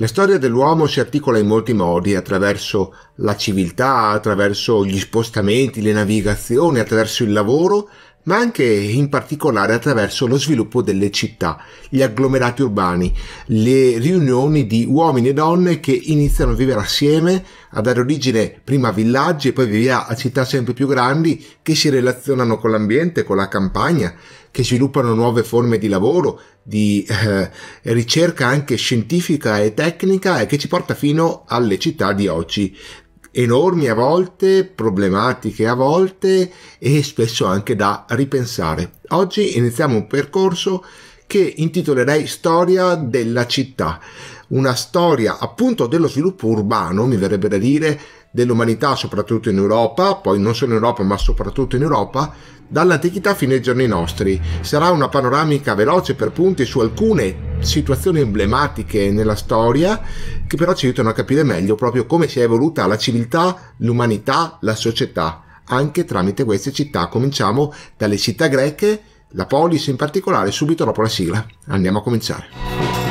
La storia dell'uomo si articola in molti modi, attraverso la civiltà, attraverso gli spostamenti, le navigazioni, attraverso il lavoro, ma anche in particolare attraverso lo sviluppo delle città, gli agglomerati urbani, le riunioni di uomini e donne che iniziano a vivere assieme, a dare origine prima a villaggi e poi via a città sempre più grandi che si relazionano con l'ambiente, con la campagna che sviluppano nuove forme di lavoro, di eh, ricerca anche scientifica e tecnica e che ci porta fino alle città di oggi, enormi a volte, problematiche a volte e spesso anche da ripensare. Oggi iniziamo un percorso che intitolerei Storia della città, una storia appunto dello sviluppo urbano, mi verrebbe da dire, dell'umanità soprattutto in Europa, poi non solo in Europa ma soprattutto in Europa, dall'antichità fino ai giorni nostri. Sarà una panoramica veloce per punti su alcune situazioni emblematiche nella storia che però ci aiutano a capire meglio proprio come si è evoluta la civiltà, l'umanità, la società, anche tramite queste città. Cominciamo dalle città greche, la Polis in particolare, subito dopo la sigla. Andiamo a cominciare.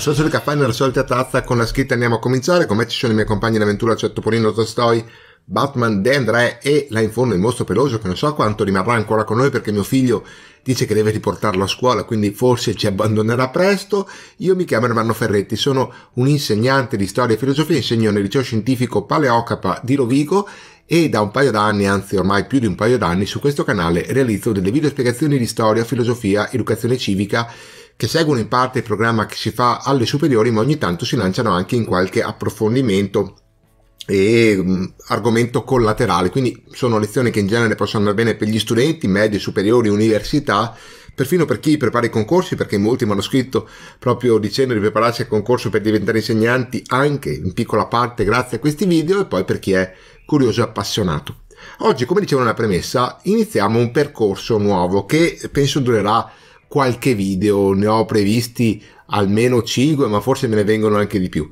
Consorzio il Caffè nella solita tazza con la scritta andiamo a cominciare, con me ci sono i miei compagni d'avventura Cettopolino cioè Tostoi, Batman Dendre e là in fondo il mostro peloso che non so quanto rimarrà ancora con noi perché mio figlio dice che deve riportarlo a scuola quindi forse ci abbandonerà presto. Io mi chiamo Ermanno Ferretti, sono un insegnante di storia e filosofia, insegno nel liceo scientifico Paleocapa di Rovigo e da un paio d'anni, anzi ormai più di un paio d'anni, su questo canale realizzo delle video spiegazioni di storia, filosofia, educazione civica che seguono in parte il programma che si fa alle superiori, ma ogni tanto si lanciano anche in qualche approfondimento e um, argomento collaterale. Quindi sono lezioni che in genere possono andare bene per gli studenti, medie, superiori, università, perfino per chi prepara i concorsi, perché molti mi hanno scritto proprio dicendo di prepararsi al concorso per diventare insegnanti anche in piccola parte grazie a questi video e poi per chi è curioso e appassionato. Oggi, come dicevo nella premessa, iniziamo un percorso nuovo che penso durerà qualche video, ne ho previsti almeno 5, ma forse me ne vengono anche di più,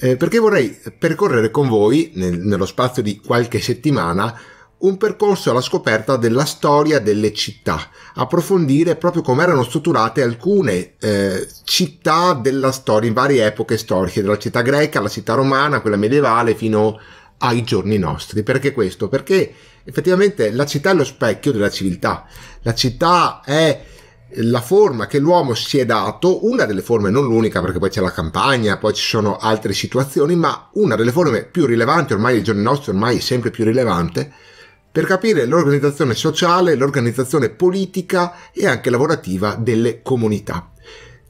eh, perché vorrei percorrere con voi, nel, nello spazio di qualche settimana, un percorso alla scoperta della storia delle città, approfondire proprio come erano strutturate alcune eh, città della storia, in varie epoche storiche, dalla città greca alla città romana, quella medievale, fino ai giorni nostri. Perché questo? Perché effettivamente la città è lo specchio della civiltà, la città è la forma che l'uomo si è dato, una delle forme, non l'unica perché poi c'è la campagna, poi ci sono altre situazioni, ma una delle forme più rilevanti ormai ai giorni nostri, ormai sempre più rilevante, per capire l'organizzazione sociale, l'organizzazione politica e anche lavorativa delle comunità.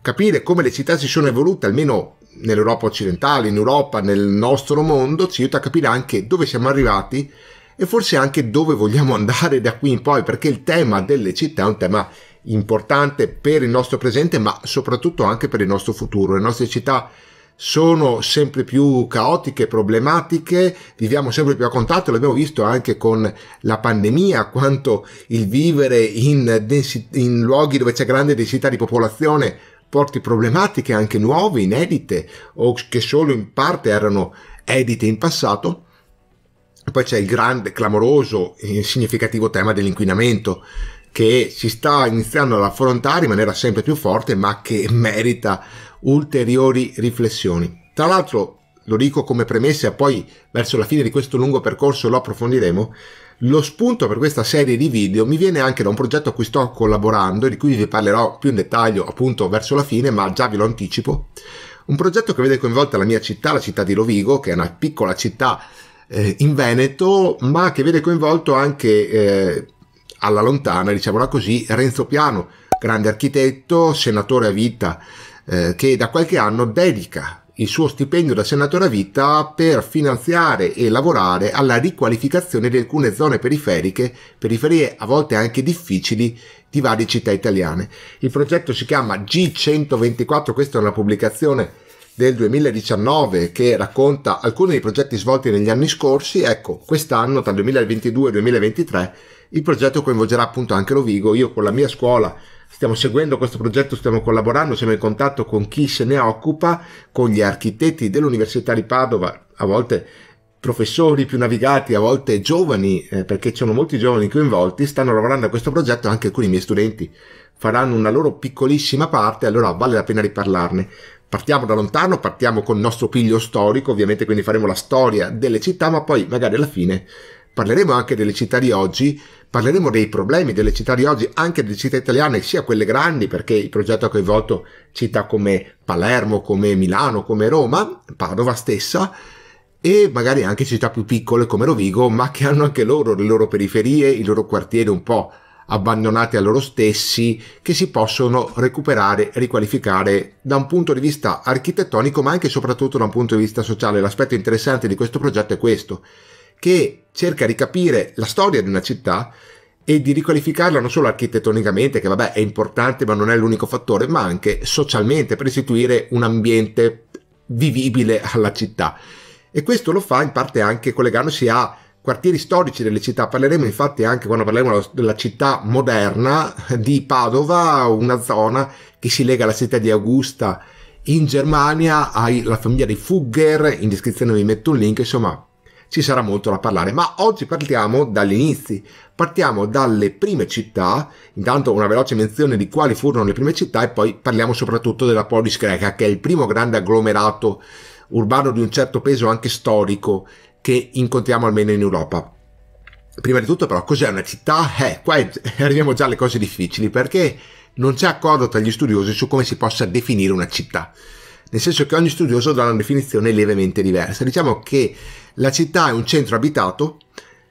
Capire come le città si sono evolute, almeno nell'Europa occidentale, in Europa, nel nostro mondo, ci aiuta a capire anche dove siamo arrivati e forse anche dove vogliamo andare da qui in poi, perché il tema delle città è un tema importante per il nostro presente, ma soprattutto anche per il nostro futuro. Le nostre città sono sempre più caotiche, problematiche, viviamo sempre più a contatto, l'abbiamo visto anche con la pandemia, quanto il vivere in, in luoghi dove c'è grande densità di popolazione porti problematiche anche nuove, inedite o che solo in parte erano edite in passato. Poi c'è il grande, clamoroso e significativo tema dell'inquinamento che si sta iniziando ad affrontare in maniera sempre più forte, ma che merita ulteriori riflessioni. Tra l'altro, lo dico come premessa, poi verso la fine di questo lungo percorso lo approfondiremo. Lo spunto per questa serie di video mi viene anche da un progetto a cui sto collaborando, di cui vi parlerò più in dettaglio appunto verso la fine, ma già ve lo anticipo. Un progetto che vede coinvolta la mia città, la città di Rovigo, che è una piccola città eh, in Veneto, ma che vede coinvolto anche eh, alla lontana, diciamola così, Renzo Piano, grande architetto, senatore a vita, eh, che da qualche anno dedica il suo stipendio da senatore a vita per finanziare e lavorare alla riqualificazione di alcune zone periferiche, periferie a volte anche difficili, di varie città italiane. Il progetto si chiama G124, questa è una pubblicazione del 2019 che racconta alcuni dei progetti svolti negli anni scorsi, ecco, quest'anno tra 2022 e 2023 il progetto coinvolgerà appunto anche l'Ovigo. io con la mia scuola stiamo seguendo questo progetto, stiamo collaborando, siamo in contatto con chi se ne occupa, con gli architetti dell'Università di Padova, a volte professori più navigati, a volte giovani, eh, perché ci sono molti giovani coinvolti, stanno lavorando a questo progetto anche alcuni miei studenti faranno una loro piccolissima parte, allora vale la pena riparlarne. Partiamo da lontano, partiamo con il nostro piglio storico, ovviamente quindi faremo la storia delle città, ma poi magari alla fine parleremo anche delle città di oggi Parleremo dei problemi delle città di oggi, anche delle città italiane, sia quelle grandi, perché il progetto ha coinvolto città come Palermo, come Milano, come Roma, Padova stessa, e magari anche città più piccole come Rovigo, ma che hanno anche loro le loro periferie, i loro quartieri un po' abbandonati a loro stessi, che si possono recuperare, riqualificare da un punto di vista architettonico, ma anche e soprattutto da un punto di vista sociale. L'aspetto interessante di questo progetto è questo, che cerca di capire la storia di una città e di riqualificarla non solo architettonicamente, che vabbè è importante ma non è l'unico fattore, ma anche socialmente per istituire un ambiente vivibile alla città. E questo lo fa in parte anche collegandosi a quartieri storici delle città. Parleremo infatti anche quando parleremo della città moderna di Padova, una zona che si lega alla città di Augusta in Germania, alla famiglia dei Fugger, in descrizione vi metto un link, insomma ci sarà molto da parlare, ma oggi partiamo dagli inizi, partiamo dalle prime città, intanto una veloce menzione di quali furono le prime città e poi parliamo soprattutto della Polis greca, che è il primo grande agglomerato urbano di un certo peso anche storico che incontriamo almeno in Europa. Prima di tutto però cos'è una città? Eh, qua arriviamo già alle cose difficili perché non c'è accordo tra gli studiosi su come si possa definire una città nel senso che ogni studioso dà una definizione levemente diversa. Diciamo che la città è un centro abitato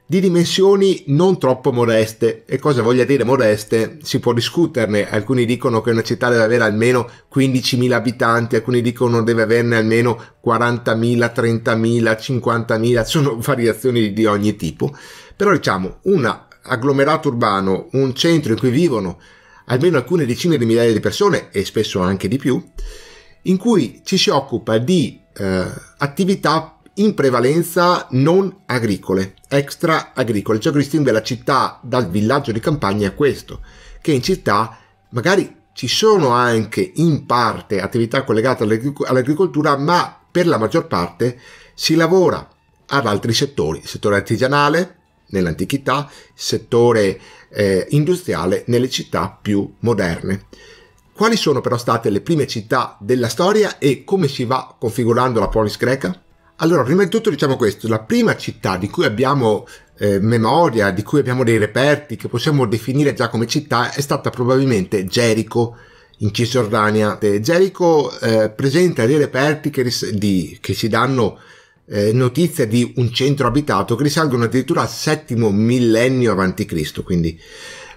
di dimensioni non troppo modeste. E cosa voglia dire modeste? Si può discuterne. Alcuni dicono che una città deve avere almeno 15.000 abitanti, alcuni dicono deve averne almeno 40.000, 30.000, 50.000, sono variazioni di ogni tipo. Però diciamo, un agglomerato urbano, un centro in cui vivono almeno alcune decine di migliaia di persone e spesso anche di più, in cui ci si occupa di eh, attività in prevalenza non agricole, extra agricole. Ciò che distingue la città dal villaggio di campagna è questo, che in città magari ci sono anche in parte attività collegate all'agricoltura, ma per la maggior parte si lavora ad altri settori, settore artigianale nell'antichità, settore eh, industriale nelle città più moderne. Quali sono però state le prime città della storia e come si va configurando la polis greca? Allora, prima di tutto diciamo questo, la prima città di cui abbiamo eh, memoria, di cui abbiamo dei reperti che possiamo definire già come città, è stata probabilmente Gerico in Cisgiordania. Gerico eh, presenta dei reperti che, ris- di, che ci danno eh, notizie di un centro abitato che risalgono addirittura al settimo millennio avanti Cristo, quindi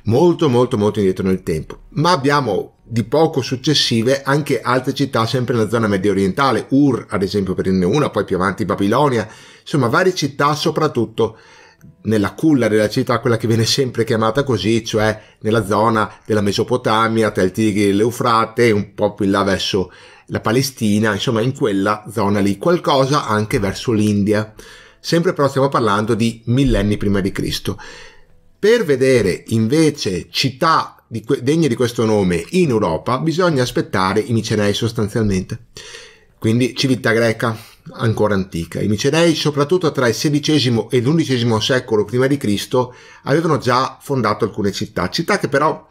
molto molto molto indietro nel tempo. Ma abbiamo di poco successive anche altre città sempre nella zona medio orientale, Ur ad esempio per ne una, poi più avanti Babilonia, insomma varie città soprattutto nella culla della città, quella che viene sempre chiamata così, cioè nella zona della Mesopotamia, tra il Tigri e l'Eufrate, un po' più in là verso la Palestina, insomma in quella zona lì, qualcosa anche verso l'India. Sempre però stiamo parlando di millenni prima di Cristo. Per vedere invece città di que- degne di questo nome in Europa bisogna aspettare i Micenei sostanzialmente. Quindi civiltà greca ancora antica. I Micenei, soprattutto tra il XVI e l'XI secolo prima di Cristo, avevano già fondato alcune città, città che però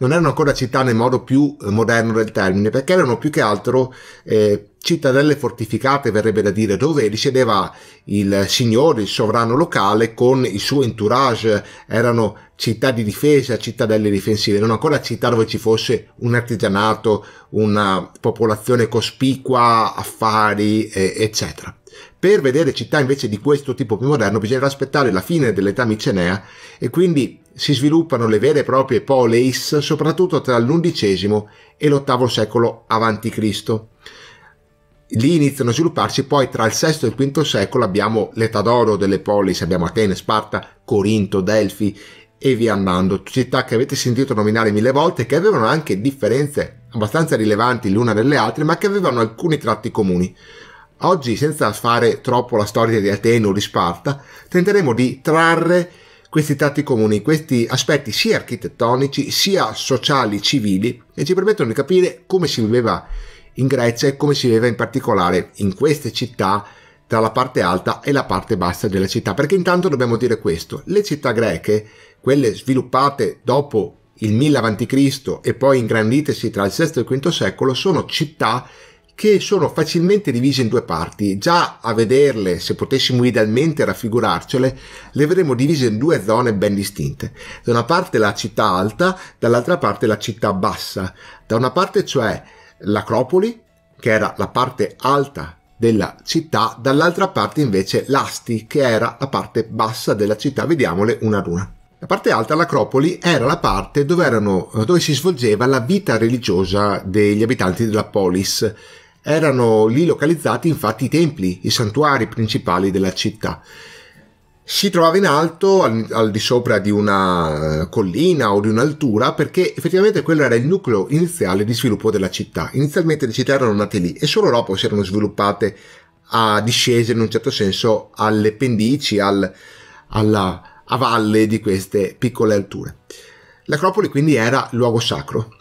non erano ancora città nel modo più eh, moderno del termine, perché erano più che altro eh, cittadelle fortificate, verrebbe da dire, dove risiedeva il signore, il sovrano locale con il suo entourage, erano città di difesa, cittadelle difensive, non ancora città dove ci fosse un artigianato, una popolazione cospicua, affari, eh, eccetera. Per vedere città invece di questo tipo più moderno bisognerà aspettare la fine dell'età micenea e quindi si sviluppano le vere e proprie poleis soprattutto tra l'undicesimo e l'ottavo secolo a.C. Lì iniziano a svilupparsi poi tra il VI e il V secolo abbiamo l'età d'oro delle polis, abbiamo Atene, Sparta, Corinto, Delfi e via andando, città che avete sentito nominare mille volte, che avevano anche differenze abbastanza rilevanti l'una dalle altre, ma che avevano alcuni tratti comuni. Oggi, senza fare troppo la storia di Atene o di Sparta, tenteremo di trarre questi tratti comuni, questi aspetti sia architettonici sia sociali, civili e ci permettono di capire come si viveva in Grecia e come si viveva in particolare in queste città tra la parte alta e la parte bassa della città. Perché intanto dobbiamo dire questo, le città greche, quelle sviluppate dopo il 1000 a.C. e poi ingranditesi tra il VI e il V secolo, sono città che sono facilmente divise in due parti. Già a vederle, se potessimo idealmente raffigurarcele, le vedremo divise in due zone ben distinte. Da una parte la città alta, dall'altra parte la città bassa. Da una parte cioè l'Acropoli, che era la parte alta della città, dall'altra parte invece l'Asti, che era la parte bassa della città. Vediamole una ad una. La parte alta, l'Acropoli, era la parte dove, erano, dove si svolgeva la vita religiosa degli abitanti della polis, erano lì localizzati infatti i templi, i santuari principali della città. Si trovava in alto, al, al di sopra di una eh, collina o di un'altura, perché effettivamente quello era il nucleo iniziale di sviluppo della città. Inizialmente le città erano nate lì e solo dopo si erano sviluppate a discese, in un certo senso, alle pendici, al, alla, a valle di queste piccole alture. L'acropoli quindi era luogo sacro,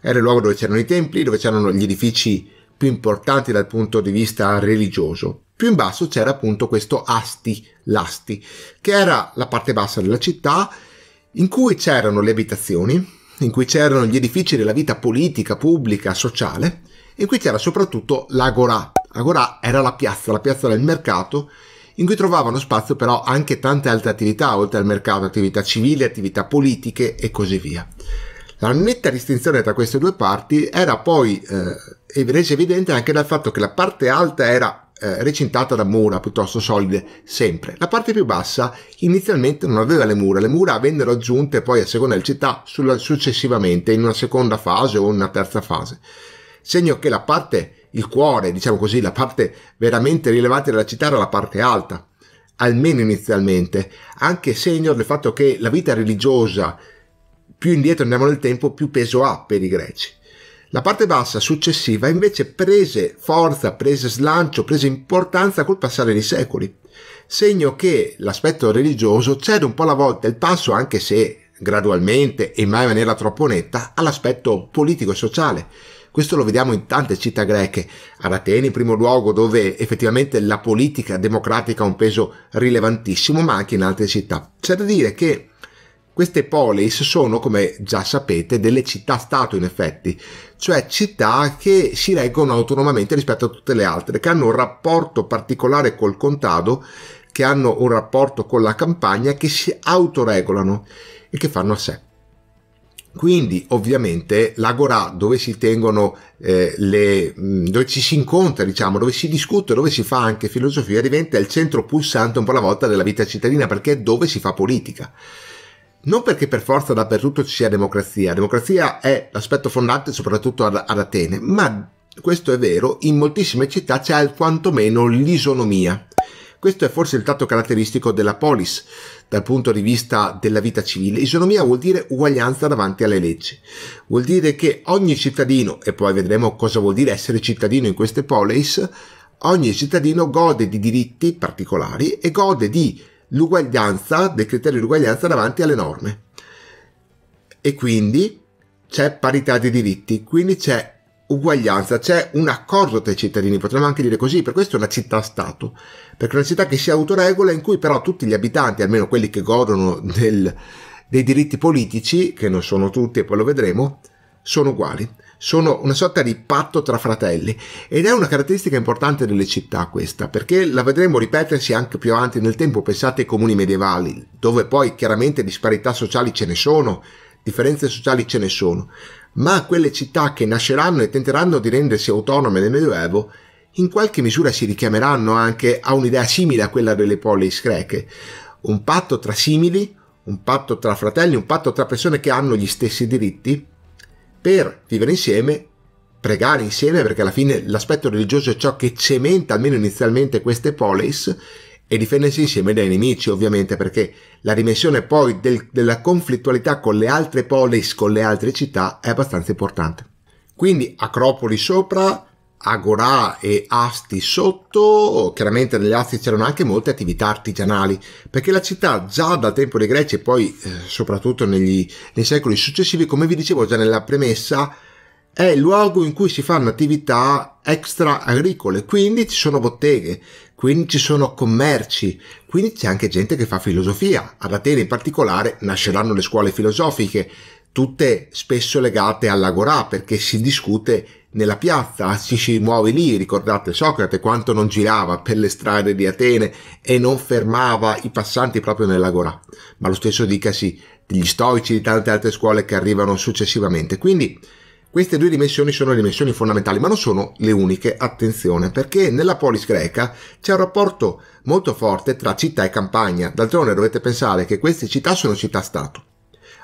era il luogo dove c'erano i templi, dove c'erano gli edifici più importanti dal punto di vista religioso. Più in basso c'era appunto questo Asti, l'Asti, che era la parte bassa della città in cui c'erano le abitazioni, in cui c'erano gli edifici della vita politica, pubblica, sociale, in cui c'era soprattutto l'Agorà. Agorà era la piazza, la piazza del mercato, in cui trovavano spazio però anche tante altre attività, oltre al mercato, attività civili, attività politiche e così via. La netta distinzione tra queste due parti era poi eh, resa evidente anche dal fatto che la parte alta era eh, recintata da mura piuttosto solide sempre. La parte più bassa inizialmente non aveva le mura, le mura vennero aggiunte poi a seconda delle città sulla, successivamente in una seconda fase o in una terza fase. Segno che la parte il cuore, diciamo così, la parte veramente rilevante della città era la parte alta, almeno inizialmente, anche segno del fatto che la vita religiosa più indietro andiamo nel tempo, più peso ha per i greci. La parte bassa successiva invece prese forza, prese slancio, prese importanza col passare dei secoli, segno che l'aspetto religioso cede un po' alla volta il passo, anche se gradualmente e mai in maniera troppo netta, all'aspetto politico e sociale. Questo lo vediamo in tante città greche, ad Atene in primo luogo dove effettivamente la politica democratica ha un peso rilevantissimo, ma anche in altre città. C'è da dire che queste polis sono, come già sapete, delle città-stato in effetti, cioè città che si reggono autonomamente rispetto a tutte le altre, che hanno un rapporto particolare col contado, che hanno un rapporto con la campagna, che si autoregolano e che fanno a sé. Quindi ovviamente l'agorà dove si tengono eh, le, dove ci si incontra, diciamo, dove si discute, dove si fa anche filosofia, diventa il centro pulsante un po' alla volta della vita cittadina perché è dove si fa politica non perché per forza dappertutto ci sia democrazia, democrazia è l'aspetto fondante soprattutto ad, ad Atene, ma questo è vero, in moltissime città c'è quantomeno l'isonomia. Questo è forse il tratto caratteristico della polis dal punto di vista della vita civile. Isonomia vuol dire uguaglianza davanti alle leggi. Vuol dire che ogni cittadino, e poi vedremo cosa vuol dire essere cittadino in queste polis, ogni cittadino gode di diritti particolari e gode di l'uguaglianza, del criterio di uguaglianza davanti alle norme. E quindi c'è parità di diritti, quindi c'è uguaglianza, c'è un accordo tra i cittadini, potremmo anche dire così, per questo è una città-stato, perché è una città che si autoregola in cui però tutti gli abitanti, almeno quelli che godono del, dei diritti politici, che non sono tutti e poi lo vedremo, sono uguali sono una sorta di patto tra fratelli ed è una caratteristica importante delle città questa, perché la vedremo ripetersi anche più avanti nel tempo, pensate ai comuni medievali, dove poi chiaramente disparità sociali ce ne sono, differenze sociali ce ne sono, ma quelle città che nasceranno e tenteranno di rendersi autonome nel Medioevo in qualche misura si richiameranno anche a un'idea simile a quella delle polis greche, un patto tra simili, un patto tra fratelli, un patto tra persone che hanno gli stessi diritti per vivere insieme, pregare insieme, perché alla fine l'aspetto religioso è ciò che cementa almeno inizialmente queste polis, e difendersi insieme dai nemici, ovviamente, perché la dimensione poi del, della conflittualità con le altre polis, con le altre città, è abbastanza importante. Quindi Acropoli sopra, Agorà e Asti sotto, chiaramente negli Asti c'erano anche molte attività artigianali, perché la città già dal tempo dei Greci e poi eh, soprattutto negli, nei secoli successivi, come vi dicevo già nella premessa, è il luogo in cui si fanno attività extra agricole, quindi ci sono botteghe, quindi ci sono commerci, quindi c'è anche gente che fa filosofia. Ad Atene in particolare nasceranno le scuole filosofiche, tutte spesso legate all'agorà perché si discute nella piazza, si, si muove lì, ricordate Socrate quanto non girava per le strade di Atene e non fermava i passanti proprio nell'agorà, ma lo stesso dicasi degli stoici di tante altre scuole che arrivano successivamente. Quindi queste due dimensioni sono dimensioni fondamentali, ma non sono le uniche, attenzione, perché nella polis greca c'è un rapporto molto forte tra città e campagna, d'altronde dovete pensare che queste città sono città-stato,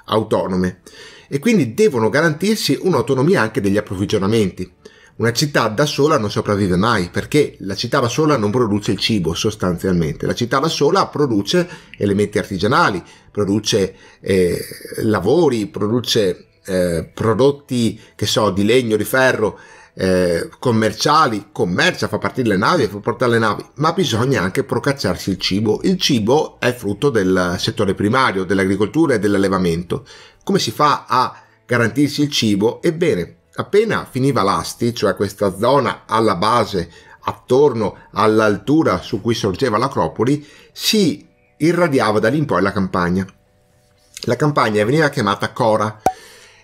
autonome e quindi devono garantirsi un'autonomia anche degli approvvigionamenti. Una città da sola non sopravvive mai perché la città da sola non produce il cibo sostanzialmente, la città da sola produce elementi artigianali, produce eh, lavori, produce eh, prodotti che so di legno, di ferro, eh, commerciali, commercia, fa partire le navi, fa portare le navi, ma bisogna anche procacciarsi il cibo. Il cibo è frutto del settore primario, dell'agricoltura e dell'allevamento. Come si fa a garantirsi il cibo? Ebbene, appena finiva l'asti, cioè questa zona alla base attorno all'altura su cui sorgeva l'acropoli, si irradiava da lì in poi la campagna. La campagna veniva chiamata Cora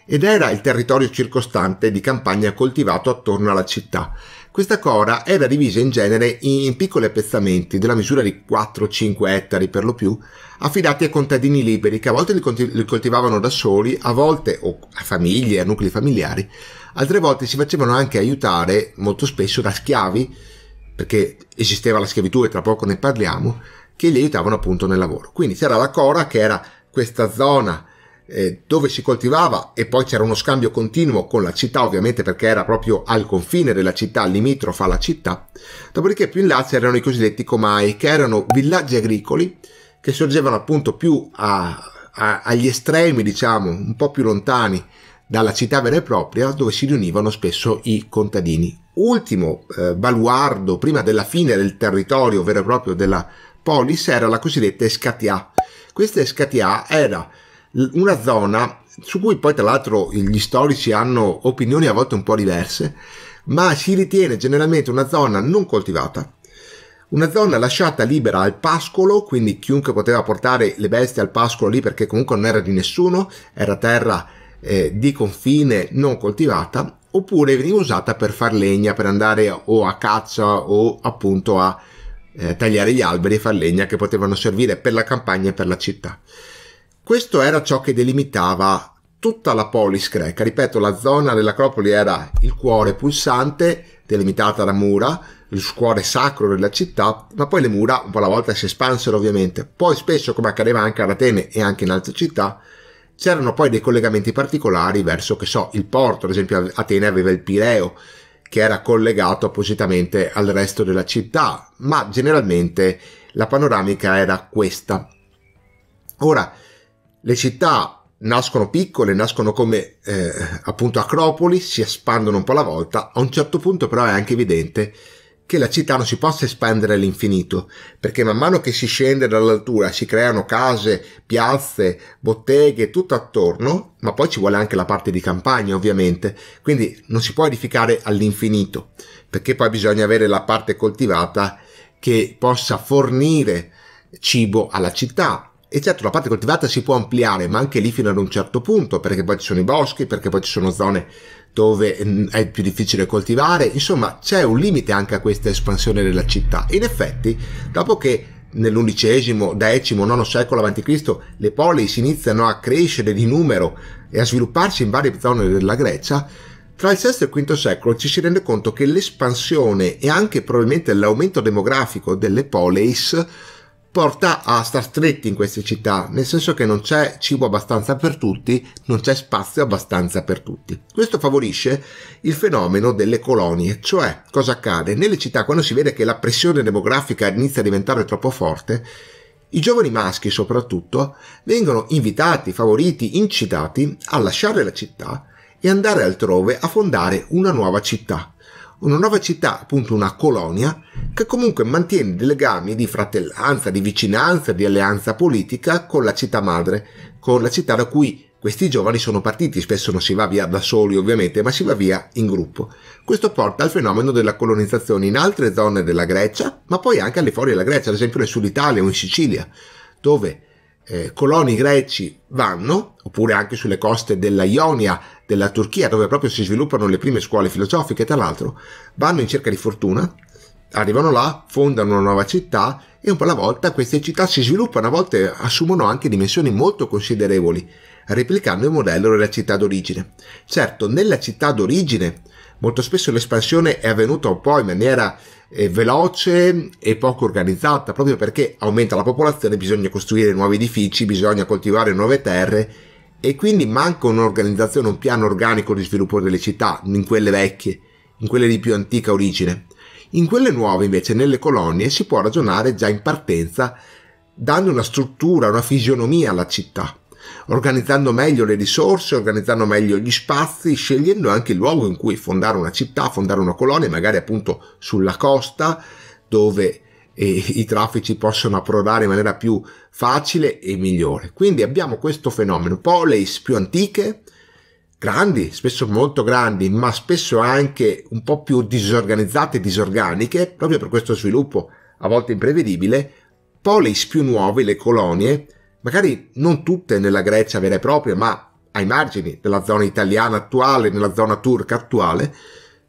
ed era il territorio circostante di campagna coltivato attorno alla città. Questa cora era divisa in genere in piccoli appezzamenti della misura di 4-5 ettari per lo più, affidati a contadini liberi che a volte li, coltivavano da soli, a volte o a famiglie, a nuclei familiari, altre volte si facevano anche aiutare molto spesso da schiavi, perché esisteva la schiavitù e tra poco ne parliamo, che li aiutavano appunto nel lavoro. Quindi c'era la cora che era questa zona eh, dove si coltivava e poi c'era uno scambio continuo con la città ovviamente perché era proprio al confine della città, limitrofa alla città, dopodiché più in là c'erano i cosiddetti comai che erano villaggi agricoli che sorgevano appunto più a, a, agli estremi diciamo un po' più lontani dalla città vera e propria dove si riunivano spesso i contadini. Ultimo eh, baluardo prima della fine del territorio vero e proprio della polis era la cosiddetta Escatia. Questa Escatia era una zona su cui poi tra l'altro gli storici hanno opinioni a volte un po' diverse, ma si ritiene generalmente una zona non coltivata, una zona lasciata libera al pascolo, quindi chiunque poteva portare le bestie al pascolo lì perché comunque non era di nessuno, era terra eh, di confine non coltivata, oppure veniva usata per far legna, per andare o a caccia o appunto a eh, tagliare gli alberi e far legna che potevano servire per la campagna e per la città. Questo era ciò che delimitava tutta la polis greca. Ripeto, la zona dell'Acropoli era il cuore pulsante, delimitata da mura, il cuore sacro della città, ma poi le mura un po' alla volta si espansero ovviamente. Poi spesso, come accadeva anche ad Atene e anche in altre città, c'erano poi dei collegamenti particolari verso, che so, il porto, ad esempio Atene aveva il Pireo, che era collegato appositamente al resto della città, ma generalmente la panoramica era questa. Ora, le città nascono piccole, nascono come eh, appunto acropoli, si espandono un po' alla volta, a un certo punto però è anche evidente che la città non si possa espandere all'infinito, perché man mano che si scende dall'altura si creano case, piazze, botteghe, tutto attorno, ma poi ci vuole anche la parte di campagna ovviamente, quindi non si può edificare all'infinito, perché poi bisogna avere la parte coltivata che possa fornire cibo alla città, e certo la parte coltivata si può ampliare, ma anche lì fino ad un certo punto, perché poi ci sono i boschi, perché poi ci sono zone dove mm, è più difficile coltivare, insomma c'è un limite anche a questa espansione della città. In effetti, dopo che nell'undicesimo, decimo, nono secolo a.C. le polis iniziano a crescere di numero e a svilupparsi in varie zone della Grecia, tra il VI e il V secolo ci si rende conto che l'espansione e anche probabilmente l'aumento demografico delle polis porta a star stretti in queste città, nel senso che non c'è cibo abbastanza per tutti, non c'è spazio abbastanza per tutti. Questo favorisce il fenomeno delle colonie, cioè cosa accade? Nelle città quando si vede che la pressione demografica inizia a diventare troppo forte, i giovani maschi soprattutto vengono invitati, favoriti, incitati a lasciare la città e andare altrove a fondare una nuova città, una nuova città, appunto una colonia, che comunque mantiene dei legami di fratellanza, di vicinanza, di alleanza politica con la città madre, con la città da cui questi giovani sono partiti, spesso non si va via da soli ovviamente, ma si va via in gruppo. Questo porta al fenomeno della colonizzazione in altre zone della Grecia, ma poi anche alle fuori della Grecia, ad esempio nel sud Italia o in Sicilia, dove eh, coloni greci vanno, oppure anche sulle coste della Ionia, della Turchia, dove proprio si sviluppano le prime scuole filosofiche, tra l'altro, vanno in cerca di fortuna, arrivano là, fondano una nuova città e un po' alla volta queste città si sviluppano, a volte assumono anche dimensioni molto considerevoli, replicando il modello della città d'origine. Certo, nella città d'origine molto spesso l'espansione è avvenuta un po' in maniera eh, veloce e poco organizzata, proprio perché aumenta la popolazione, bisogna costruire nuovi edifici, bisogna coltivare nuove terre e quindi manca un'organizzazione, un piano organico di sviluppo delle città, in quelle vecchie, in quelle di più antica origine. In quelle nuove invece, nelle colonie, si può ragionare già in partenza dando una struttura, una fisionomia alla città, organizzando meglio le risorse, organizzando meglio gli spazi, scegliendo anche il luogo in cui fondare una città, fondare una colonia, magari appunto sulla costa, dove e i traffici possono approdare in maniera più facile e migliore. Quindi abbiamo questo fenomeno, poleis più antiche, grandi, spesso molto grandi, ma spesso anche un po' più disorganizzate e disorganiche, proprio per questo sviluppo a volte imprevedibile, poleis più nuove, le colonie, magari non tutte nella Grecia vera e propria, ma ai margini della zona italiana attuale, nella zona turca attuale,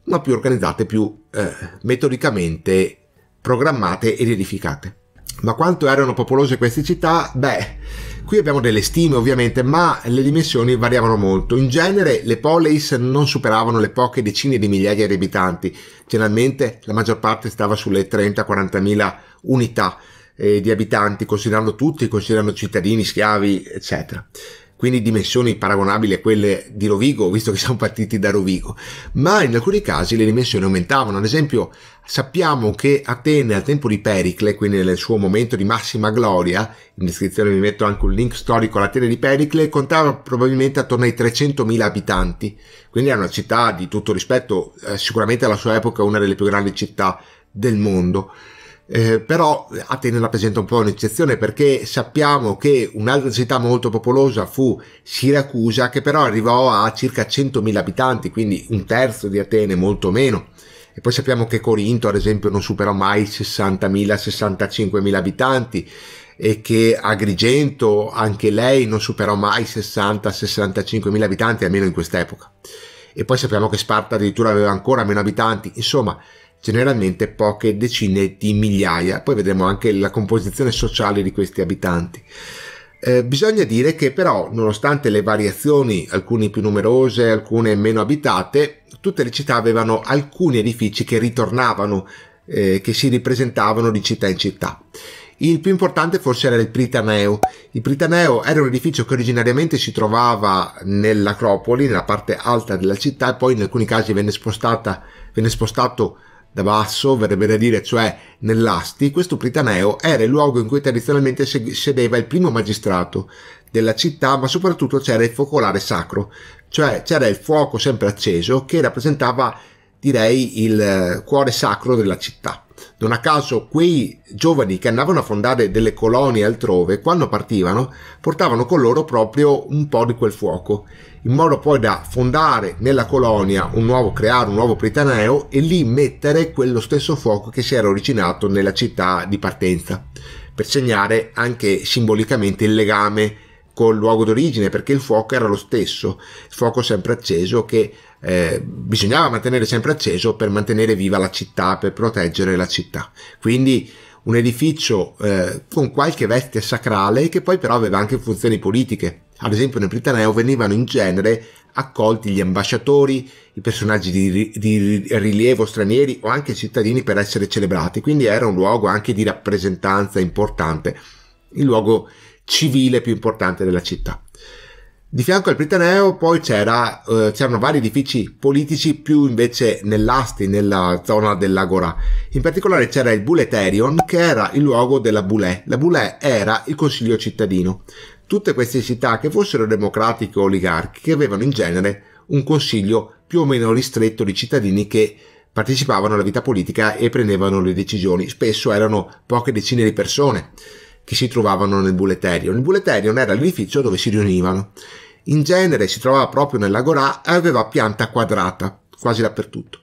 ma più organizzate, più eh, metodicamente programmate ed edificate. Ma quanto erano popolose queste città? Beh, qui abbiamo delle stime ovviamente, ma le dimensioni variavano molto. In genere le polis non superavano le poche decine di migliaia di abitanti, generalmente la maggior parte stava sulle 30-40 mila unità eh, di abitanti, considerando tutti, considerando cittadini, schiavi, eccetera quindi dimensioni paragonabili a quelle di Rovigo, visto che siamo partiti da Rovigo, ma in alcuni casi le dimensioni aumentavano. Ad esempio, sappiamo che Atene al tempo di Pericle, quindi nel suo momento di massima gloria, in descrizione vi metto anche un link storico all'Atene di Pericle, contava probabilmente attorno ai 300.000 abitanti, quindi era una città di tutto rispetto, eh, sicuramente alla sua epoca una delle più grandi città del mondo. Eh, però eh, Atene rappresenta un po' un'eccezione perché sappiamo che un'altra città molto popolosa fu Siracusa che però arrivò a circa 100.000 abitanti, quindi un terzo di Atene, molto meno. E poi sappiamo che Corinto, ad esempio, non superò mai 60.000-65.000 abitanti e che Agrigento, anche lei, non superò mai 60-65.000 abitanti, almeno in quest'epoca. E poi sappiamo che Sparta addirittura aveva ancora meno abitanti. Insomma, generalmente poche decine di migliaia, poi vedremo anche la composizione sociale di questi abitanti. Eh, bisogna dire che però, nonostante le variazioni, alcune più numerose, alcune meno abitate, tutte le città avevano alcuni edifici che ritornavano, eh, che si ripresentavano di città in città. Il più importante forse era il Pritaneo. Il Pritaneo era un edificio che originariamente si trovava nell'Acropoli, nella parte alta della città, e poi in alcuni casi venne, spostata, venne spostato da basso, verrebbe da dire, cioè nell'Asti, questo Pritaneo era il luogo in cui tradizionalmente sedeva il primo magistrato della città, ma soprattutto c'era il focolare sacro, cioè c'era il fuoco sempre acceso che rappresentava, direi, il cuore sacro della città. Non a caso quei giovani che andavano a fondare delle colonie altrove, quando partivano, portavano con loro proprio un po' di quel fuoco in modo poi da fondare nella colonia un nuovo, creare un nuovo Pritaneo e lì mettere quello stesso fuoco che si era originato nella città di partenza, per segnare anche simbolicamente il legame col luogo d'origine perché il fuoco era lo stesso, il fuoco sempre acceso che eh, bisognava mantenere sempre acceso per mantenere viva la città, per proteggere la città. Quindi un edificio eh, con qualche veste sacrale che poi però aveva anche funzioni politiche ad esempio nel Britaneo venivano in genere accolti gli ambasciatori, i personaggi di, di rilievo stranieri o anche i cittadini per essere celebrati, quindi era un luogo anche di rappresentanza importante, il luogo civile più importante della città. Di fianco al Britaneo poi c'era, eh, c'erano vari edifici politici più invece nell'Asti, nella zona dell'Agora. In particolare c'era il Buleterion che era il luogo della Bulè. La Bulè era il consiglio cittadino tutte queste città che fossero democratiche o oligarchiche avevano in genere un consiglio più o meno ristretto di cittadini che partecipavano alla vita politica e prendevano le decisioni. Spesso erano poche decine di persone che si trovavano nel Bulleterion. Il Bulleterion era l'edificio dove si riunivano. In genere si trovava proprio nell'agorà e aveva pianta quadrata quasi dappertutto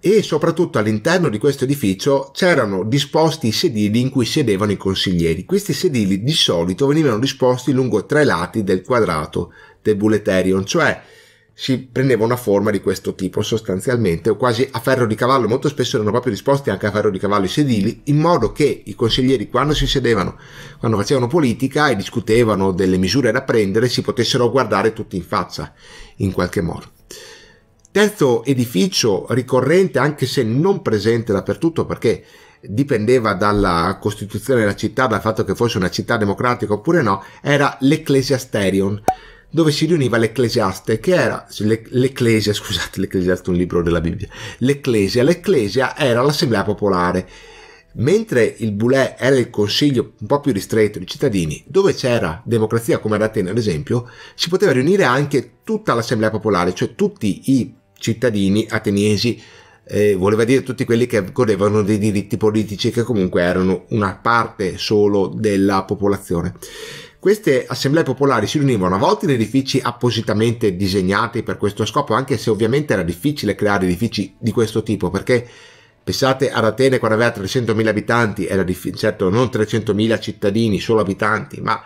e soprattutto all'interno di questo edificio c'erano disposti i sedili in cui sedevano i consiglieri. Questi sedili di solito venivano disposti lungo tre lati del quadrato del Bulleterion, cioè si prendeva una forma di questo tipo sostanzialmente, o quasi a ferro di cavallo, molto spesso erano proprio disposti anche a ferro di cavallo i sedili, in modo che i consiglieri quando si sedevano, quando facevano politica e discutevano delle misure da prendere, si potessero guardare tutti in faccia, in qualche modo. Terzo edificio ricorrente, anche se non presente dappertutto perché dipendeva dalla costituzione della città, dal fatto che fosse una città democratica oppure no, era l'Ecclesiasterion, dove si riuniva l'Ecclesiaste, che era l'Ecclesia, scusate, l'Ecclesiaste è un libro della Bibbia, l'Ecclesia, l'Ecclesia era l'assemblea popolare Mentre il Boulè era il consiglio un po' più ristretto di cittadini, dove c'era democrazia come ad Atene ad esempio, si poteva riunire anche tutta l'assemblea popolare, cioè tutti i cittadini ateniesi, eh, voleva dire tutti quelli che godevano dei diritti politici, che comunque erano una parte solo della popolazione. Queste assemblee popolari si riunivano a volte in edifici appositamente disegnati per questo scopo, anche se ovviamente era difficile creare edifici di questo tipo, perché Pensate ad Atene quando aveva 300.000 abitanti, era dif- certo non 300.000 cittadini, solo abitanti, ma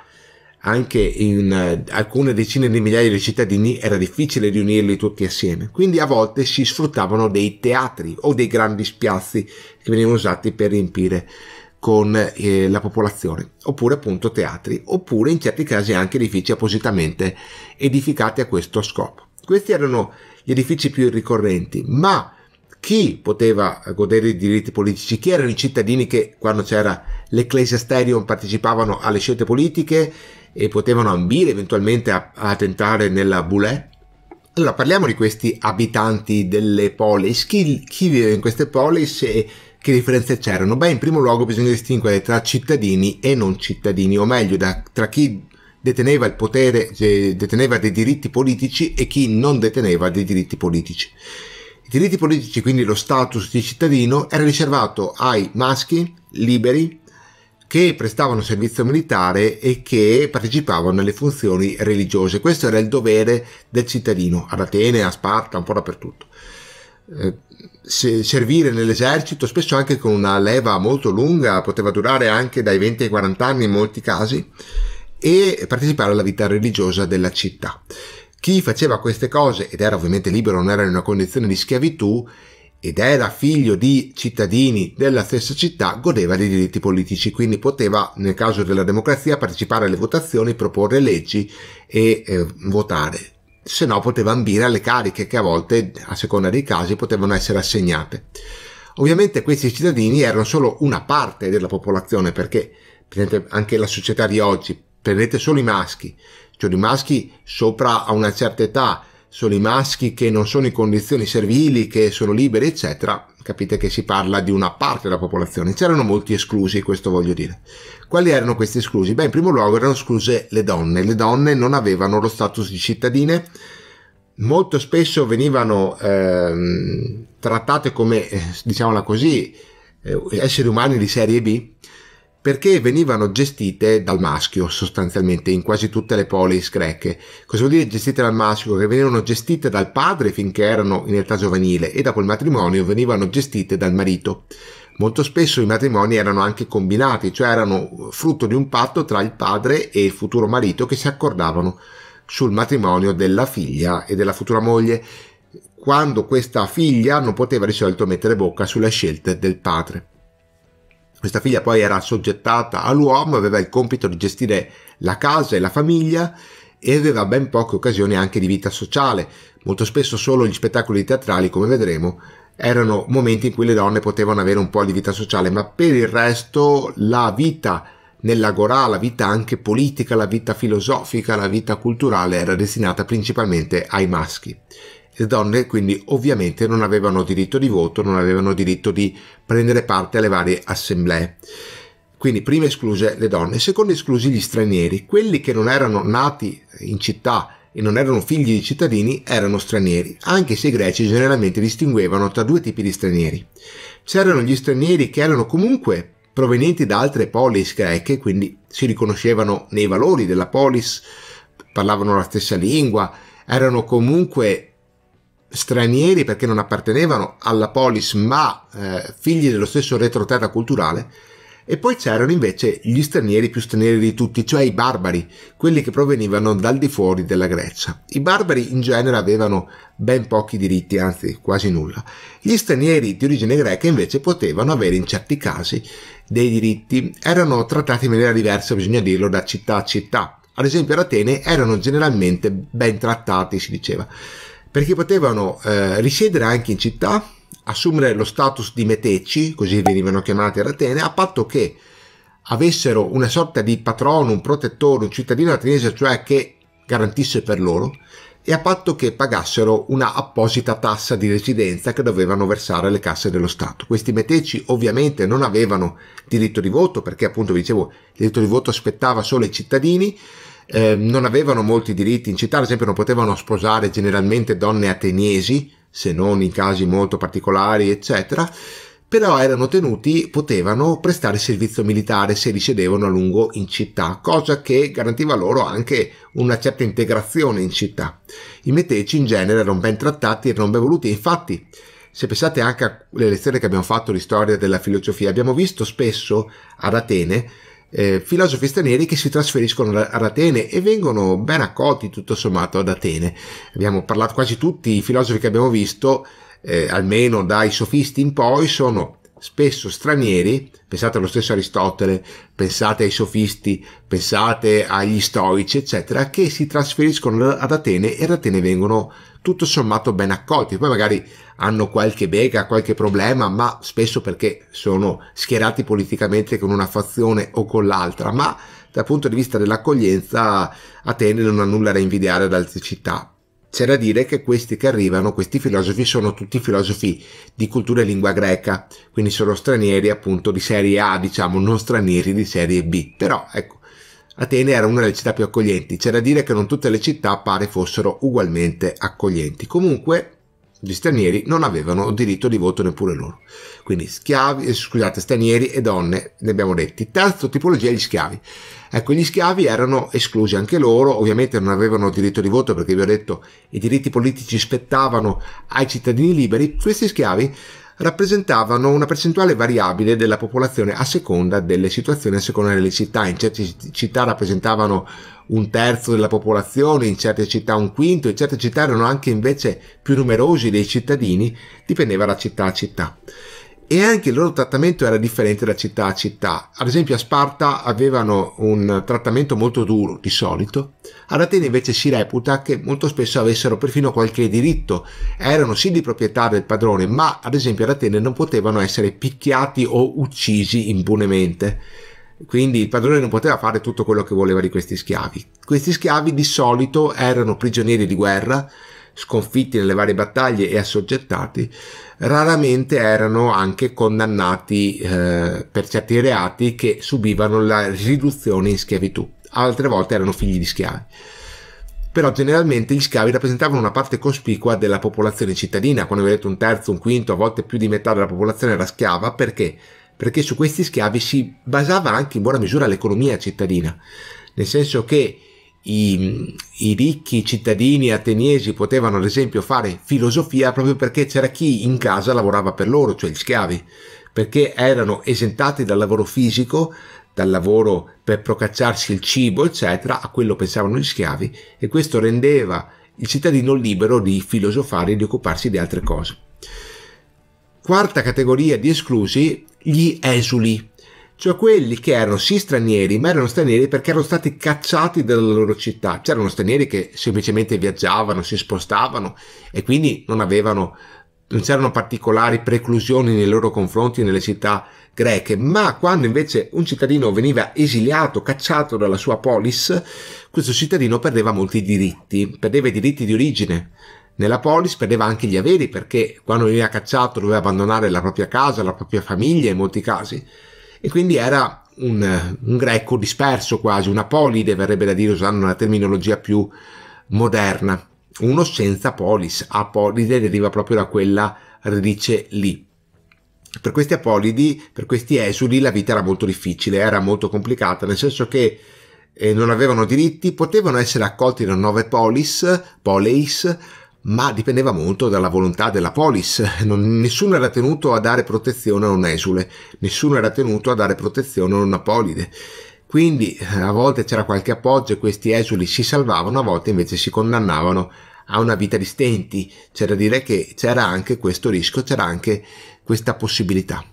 anche in eh, alcune decine di migliaia di cittadini era difficile riunirli tutti assieme. Quindi a volte si sfruttavano dei teatri o dei grandi spiazzi che venivano usati per riempire con eh, la popolazione, oppure appunto teatri, oppure in certi casi anche edifici appositamente edificati a questo scopo. Questi erano gli edifici più ricorrenti, ma chi poteva godere di diritti politici, chi erano i cittadini che quando c'era l'ecclesiasterium partecipavano alle scelte politiche e potevano ambire eventualmente a, a tentare nella boulette. Allora parliamo di questi abitanti delle polis, chi, chi vive in queste polis e che differenze c'erano? Beh, in primo luogo bisogna distinguere tra cittadini e non cittadini, o meglio, da, tra chi deteneva il potere, eh, deteneva dei diritti politici e chi non deteneva dei diritti politici diritti politici, quindi lo status di cittadino, era riservato ai maschi liberi che prestavano servizio militare e che partecipavano alle funzioni religiose. Questo era il dovere del cittadino, ad Atene, a Sparta, un po' dappertutto. Eh, se, servire nell'esercito, spesso anche con una leva molto lunga, poteva durare anche dai 20 ai 40 anni in molti casi, e partecipare alla vita religiosa della città. Chi faceva queste cose ed era ovviamente libero, non era in una condizione di schiavitù, ed era figlio di cittadini della stessa città, godeva dei diritti politici, quindi poteva, nel caso della democrazia, partecipare alle votazioni, proporre leggi e eh, votare. Se no poteva ambire alle cariche che a volte, a seconda dei casi, potevano essere assegnate. Ovviamente questi cittadini erano solo una parte della popolazione, perché per esempio, anche la società di oggi, prendete solo i maschi, sono cioè, i maschi sopra a una certa età, sono i maschi che non sono in condizioni servili, che sono liberi, eccetera. Capite che si parla di una parte della popolazione. C'erano molti esclusi, questo voglio dire. Quali erano questi esclusi? Beh, in primo luogo erano escluse le donne. Le donne non avevano lo status di cittadine, molto spesso venivano eh, trattate come, eh, diciamola così, eh, esseri umani di serie B perché venivano gestite dal maschio sostanzialmente in quasi tutte le polis greche. Cosa vuol dire gestite dal maschio? Che venivano gestite dal padre finché erano in età giovanile e dopo il matrimonio venivano gestite dal marito. Molto spesso i matrimoni erano anche combinati, cioè erano frutto di un patto tra il padre e il futuro marito che si accordavano sul matrimonio della figlia e della futura moglie, quando questa figlia non poteva di solito mettere bocca sulle scelte del padre. Questa figlia poi era soggettata all'uomo, aveva il compito di gestire la casa e la famiglia e aveva ben poche occasioni anche di vita sociale. Molto spesso solo gli spettacoli teatrali, come vedremo, erano momenti in cui le donne potevano avere un po' di vita sociale, ma per il resto la vita nell'agorà, la vita anche politica, la vita filosofica, la vita culturale era destinata principalmente ai maschi le donne quindi ovviamente non avevano diritto di voto, non avevano diritto di prendere parte alle varie assemblee. Quindi prima escluse le donne, secondo esclusi gli stranieri, quelli che non erano nati in città e non erano figli di cittadini erano stranieri, anche se i greci generalmente distinguevano tra due tipi di stranieri. C'erano gli stranieri che erano comunque provenienti da altre polis greche, quindi si riconoscevano nei valori della polis, parlavano la stessa lingua, erano comunque stranieri perché non appartenevano alla polis ma eh, figli dello stesso retroterra culturale e poi c'erano invece gli stranieri più stranieri di tutti, cioè i barbari, quelli che provenivano dal di fuori della Grecia. I barbari in genere avevano ben pochi diritti, anzi quasi nulla. Gli stranieri di origine greca invece potevano avere in certi casi dei diritti, erano trattati in maniera diversa, bisogna dirlo, da città a città. Ad esempio ad Atene erano generalmente ben trattati, si diceva perché potevano eh, risiedere anche in città, assumere lo status di meteci, così venivano chiamati ad Atene, a patto che avessero una sorta di patrono, un protettore, un cittadino ateniese, cioè che garantisse per loro, e a patto che pagassero una apposita tassa di residenza che dovevano versare le casse dello Stato. Questi meteci ovviamente non avevano diritto di voto perché appunto vi dicevo il diritto di voto aspettava solo i cittadini, eh, non avevano molti diritti in città, ad esempio non potevano sposare generalmente donne ateniesi, se non in casi molto particolari, eccetera, però erano tenuti, potevano prestare servizio militare se risiedevano a lungo in città, cosa che garantiva loro anche una certa integrazione in città. I meteci in genere erano ben trattati e ben voluti, infatti se pensate anche alle lezioni che abbiamo fatto di storia della filosofia, abbiamo visto spesso ad Atene eh, filosofi stranieri che si trasferiscono ad Atene e vengono ben accolti tutto sommato ad Atene. Abbiamo parlato quasi tutti i filosofi che abbiamo visto, eh, almeno dai sofisti in poi, sono spesso stranieri, pensate allo stesso Aristotele, pensate ai sofisti, pensate agli stoici, eccetera, che si trasferiscono ad Atene e ad Atene vengono accolti tutto sommato ben accolti. Poi magari hanno qualche bega, qualche problema, ma spesso perché sono schierati politicamente con una fazione o con l'altra, ma dal punto di vista dell'accoglienza Atene non ha nulla da invidiare ad altre città. C'è da dire che questi che arrivano, questi filosofi, sono tutti filosofi di cultura e lingua greca, quindi sono stranieri appunto di serie A, diciamo, non stranieri di serie B. Però ecco, Atene era una delle città più accoglienti, c'è da dire che non tutte le città pare fossero ugualmente accoglienti. Comunque gli stranieri non avevano diritto di voto neppure loro. Quindi schiavi, eh, scusate, stranieri e donne, ne abbiamo detti. Terza tipologia, gli schiavi. Ecco, gli schiavi erano esclusi anche loro, ovviamente non avevano diritto di voto perché vi ho detto i diritti politici spettavano ai cittadini liberi. Questi schiavi rappresentavano una percentuale variabile della popolazione a seconda delle situazioni, a seconda delle città. In certe città rappresentavano un terzo della popolazione, in certe città un quinto, in certe città erano anche invece più numerosi dei cittadini, dipendeva da città a città e anche il loro trattamento era differente da città a città. Ad esempio a Sparta avevano un trattamento molto duro di solito, ad Atene invece si reputa che molto spesso avessero perfino qualche diritto, erano sì di proprietà del padrone, ma ad esempio ad Atene non potevano essere picchiati o uccisi impunemente. Quindi il padrone non poteva fare tutto quello che voleva di questi schiavi. Questi schiavi di solito erano prigionieri di guerra sconfitti nelle varie battaglie e assoggettati, raramente erano anche condannati eh, per certi reati che subivano la riduzione in schiavitù, altre volte erano figli di schiavi. Però generalmente gli schiavi rappresentavano una parte cospicua della popolazione cittadina, quando vedete un terzo, un quinto, a volte più di metà della popolazione era schiava, perché? Perché su questi schiavi si basava anche in buona misura l'economia cittadina, nel senso che i, i, ricchi cittadini ateniesi potevano ad esempio fare filosofia proprio perché c'era chi in casa lavorava per loro, cioè gli schiavi, perché erano esentati dal lavoro fisico, dal lavoro per procacciarsi il cibo, eccetera, a quello pensavano gli schiavi e questo rendeva il cittadino libero di filosofare e di occuparsi di altre cose. Quarta categoria di esclusi, gli esuli cioè quelli che erano sì stranieri, ma erano stranieri perché erano stati cacciati dalla loro città. C'erano stranieri che semplicemente viaggiavano, si spostavano e quindi non avevano non c'erano particolari preclusioni nei loro confronti nelle città greche, ma quando invece un cittadino veniva esiliato, cacciato dalla sua polis, questo cittadino perdeva molti diritti, perdeva i diritti di origine. Nella polis perdeva anche gli averi perché quando veniva cacciato doveva abbandonare la propria casa, la propria famiglia in molti casi e quindi era un, un greco disperso quasi, una polide verrebbe da dire usando una terminologia più moderna, uno senza polis, apolide deriva proprio da quella radice lì. Per questi apolidi, per questi esuli, la vita era molto difficile, era molto complicata, nel senso che eh, non avevano diritti, potevano essere accolti da nove polis, poleis, ma dipendeva molto dalla volontà della polis. Non, nessuno era tenuto a dare protezione a un esule, nessuno era tenuto a dare protezione a un apolide. Quindi eh, a volte c'era qualche appoggio e questi esuli si salvavano, a volte invece si condannavano a una vita di stenti. C'era da dire che c'era anche questo rischio, c'era anche questa possibilità.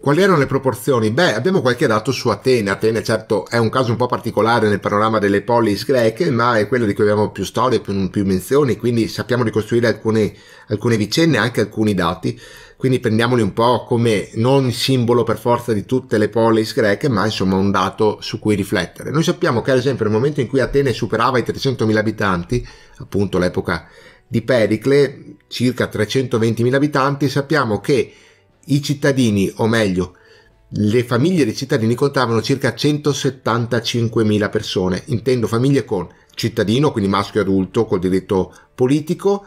Quali erano le proporzioni? Beh, abbiamo qualche dato su Atene. Atene, certo, è un caso un po' particolare nel panorama delle polis greche, ma è quello di cui abbiamo più storie, più, più menzioni, quindi sappiamo ricostruire alcune, alcune vicende e anche alcuni dati. Quindi prendiamoli un po' come non simbolo per forza di tutte le polis greche, ma insomma un dato su cui riflettere. Noi sappiamo che, ad esempio, nel momento in cui Atene superava i 300.000 abitanti, appunto l'epoca di Pericle, circa 320.000 abitanti, sappiamo che i cittadini, o meglio, le famiglie dei cittadini contavano circa 175.000 persone, intendo famiglie con cittadino, quindi maschio adulto col diritto politico,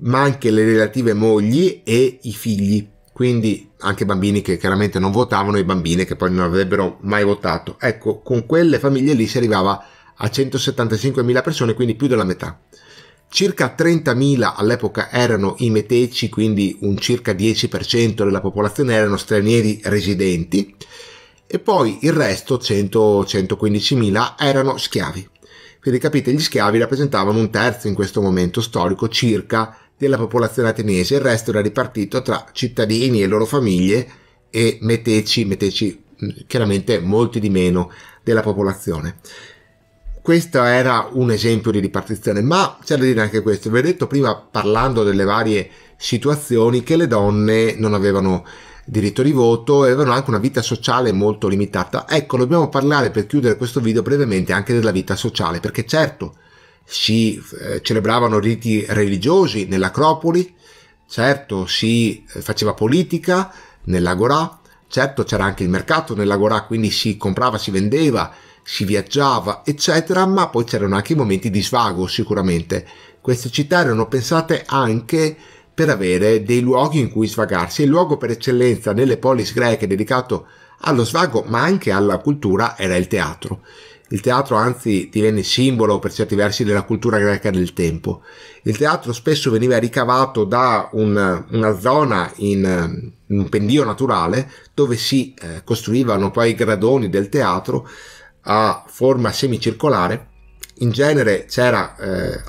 ma anche le relative mogli e i figli, quindi anche bambini che chiaramente non votavano e bambine che poi non avrebbero mai votato. Ecco, con quelle famiglie lì si arrivava a 175.000 persone, quindi più della metà. Circa 30.000 all'epoca erano i meteci, quindi un circa 10% della popolazione erano stranieri residenti, e poi il resto, 100-115.000, erano schiavi. Quindi capite, gli schiavi rappresentavano un terzo in questo momento storico circa della popolazione ateniese, il resto era ripartito tra cittadini e loro famiglie e meteci, meteci chiaramente molti di meno della popolazione questo era un esempio di ripartizione, ma c'è da dire anche questo. Vi ho detto prima, parlando delle varie situazioni, che le donne non avevano diritto di voto e avevano anche una vita sociale molto limitata. Ecco, dobbiamo parlare per chiudere questo video brevemente anche della vita sociale, perché certo si eh, celebravano riti religiosi nell'Acropoli, certo si eh, faceva politica nell'Agorà, certo c'era anche il mercato nell'Agorà, quindi si comprava, si vendeva, si viaggiava, eccetera, ma poi c'erano anche i momenti di svago sicuramente. Queste città erano pensate anche per avere dei luoghi in cui svagarsi. Il luogo per eccellenza nelle polis greche dedicato allo svago, ma anche alla cultura, era il teatro. Il teatro anzi divenne simbolo per certi versi della cultura greca del tempo. Il teatro spesso veniva ricavato da un, una zona in, in un pendio naturale dove si eh, costruivano poi i gradoni del teatro a forma semicircolare, in genere c'era eh,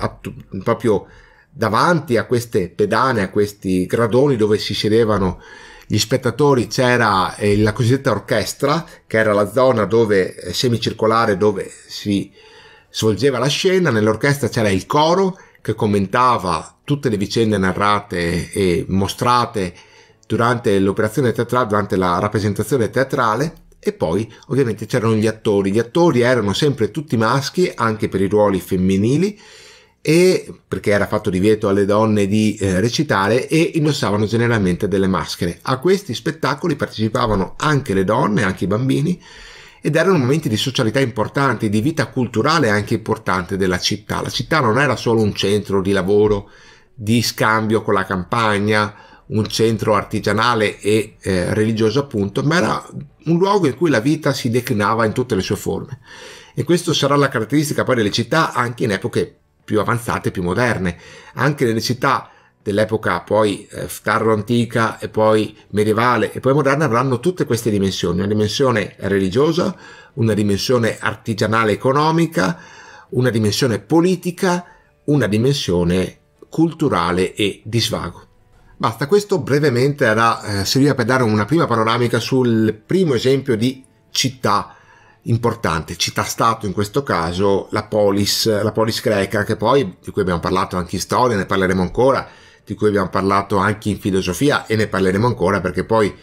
proprio davanti a queste pedane, a questi gradoni dove si sedevano gli spettatori, c'era eh, la cosiddetta orchestra, che era la zona dove, eh, semicircolare dove si svolgeva la scena, nell'orchestra c'era il coro che commentava tutte le vicende narrate e mostrate durante l'operazione teatrale, durante la rappresentazione teatrale e poi ovviamente c'erano gli attori, gli attori erano sempre tutti maschi anche per i ruoli femminili e perché era fatto divieto alle donne di eh, recitare e indossavano generalmente delle maschere. A questi spettacoli partecipavano anche le donne, anche i bambini ed erano momenti di socialità importanti, di vita culturale anche importante della città. La città non era solo un centro di lavoro, di scambio con la campagna, un centro artigianale e eh, religioso appunto, ma era un luogo in cui la vita si declinava in tutte le sue forme. E questa sarà la caratteristica poi delle città anche in epoche più avanzate, più moderne, anche nelle città dell'epoca poi eh, antica e poi medievale e poi moderna avranno tutte queste dimensioni, una dimensione religiosa, una dimensione artigianale economica, una dimensione politica, una dimensione culturale e di svago. Basta, questo brevemente era, eh, serviva per dare una prima panoramica sul primo esempio di città importante, città-stato in questo caso, la polis, la polis greca, che poi, di cui abbiamo parlato anche in storia, ne parleremo ancora, di cui abbiamo parlato anche in filosofia e ne parleremo ancora perché poi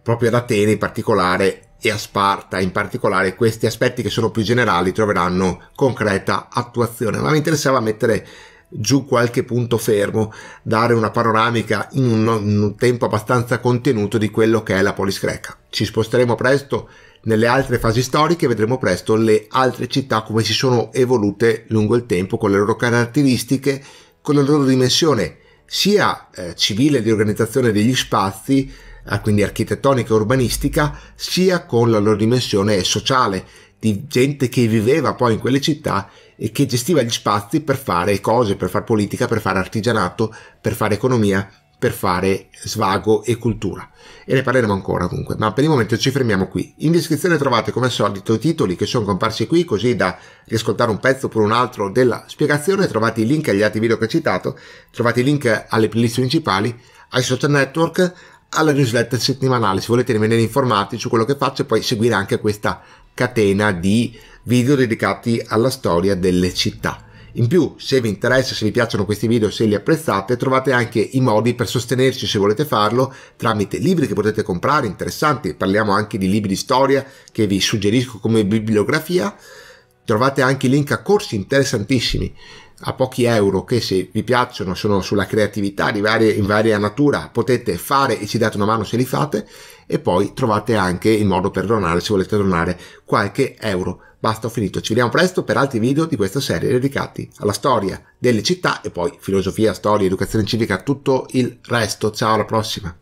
proprio ad Atene in particolare e a Sparta in particolare questi aspetti che sono più generali troveranno concreta attuazione. Ma mi interessava mettere giù qualche punto fermo, dare una panoramica in un, in un tempo abbastanza contenuto di quello che è la polis greca. Ci sposteremo presto nelle altre fasi storiche e vedremo presto le altre città come si sono evolute lungo il tempo con le loro caratteristiche, con la loro dimensione sia eh, civile di organizzazione degli spazi, eh, quindi architettonica e urbanistica, sia con la loro dimensione sociale, di gente che viveva poi in quelle città che gestiva gli spazi per fare cose, per fare politica, per fare artigianato, per fare economia, per fare svago e cultura. E ne parleremo ancora comunque, ma per il momento ci fermiamo qui. In descrizione trovate come al solito i titoli che sono comparsi qui, così da riascoltare un pezzo oppure un altro della spiegazione, trovate i link agli altri video che ho citato, trovate i link alle playlist principali, ai social network, alla newsletter settimanale, se volete rimanere informati su quello che faccio e poi seguire anche questa catena di video dedicati alla storia delle città. In più, se vi interessa, se vi piacciono questi video, se li apprezzate, trovate anche i modi per sostenerci se volete farlo tramite libri che potete comprare, interessanti, parliamo anche di libri di storia che vi suggerisco come bibliografia. Trovate anche i link a corsi interessantissimi a pochi euro che se vi piacciono sono sulla creatività di varie, in varia natura potete fare e ci date una mano se li fate e poi trovate anche il modo per donare se volete donare qualche euro Basta, ho finito. Ci vediamo presto per altri video di questa serie dedicati alla storia delle città e poi filosofia, storia, educazione civica, tutto il resto. Ciao, alla prossima!